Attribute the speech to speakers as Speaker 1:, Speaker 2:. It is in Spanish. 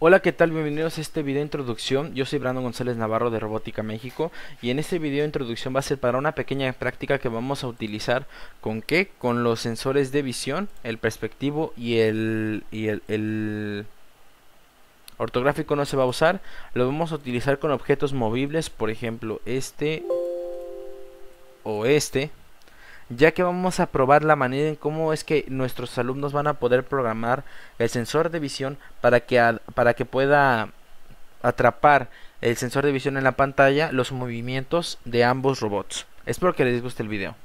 Speaker 1: Hola, ¿qué tal? Bienvenidos a este video de introducción. Yo soy Brandon González Navarro de Robótica México y en este video de introducción va a ser para una pequeña práctica que vamos a utilizar con qué? Con los sensores de visión, el perspectivo y el, y el ortográfico no se va a usar. Lo vamos a utilizar con objetos movibles, por ejemplo, este o este ya que vamos a probar la manera en cómo es que nuestros alumnos van a poder programar el sensor de visión para que, para que pueda atrapar el sensor de visión en la pantalla los movimientos de ambos robots. Espero que les guste el video.